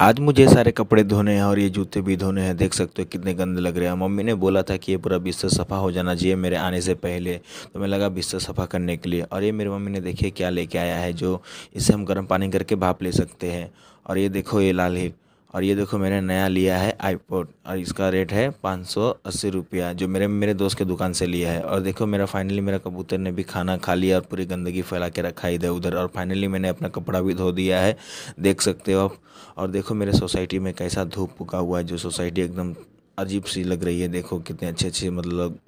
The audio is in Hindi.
आज मुझे सारे कपड़े धोने हैं और ये जूते भी धोने हैं देख सकते हो कितने गंदे लग रहे हैं मम्मी ने बोला था कि ये पूरा बिस्तर सफ़ा हो जाना चाहिए मेरे आने से पहले तो मैं लगा बिस्तर सफ़ा करने के लिए और ये मेरी मम्मी ने देखिए क्या लेके आया है जो इसे हम गर्म पानी करके भाप ले सकते हैं और ये देखो ये लाल हिल और ये देखो मैंने नया लिया है आईपोड और इसका रेट है पाँच सौ अस्सी रुपया जो मेरे मेरे दोस्त के दुकान से लिया है और देखो मेरा फाइनली मेरा कबूतर ने भी खाना खा लिया और पूरी गंदगी फैला के रखा इधर उधर और फाइनली मैंने अपना कपड़ा भी धो दिया है देख सकते हो आप और देखो मेरे सोसाइटी में कैसा धूप पुका हुआ है जो सोसाइटी एकदम अजीब सी लग रही है देखो कितने अच्छे अच्छे मतलब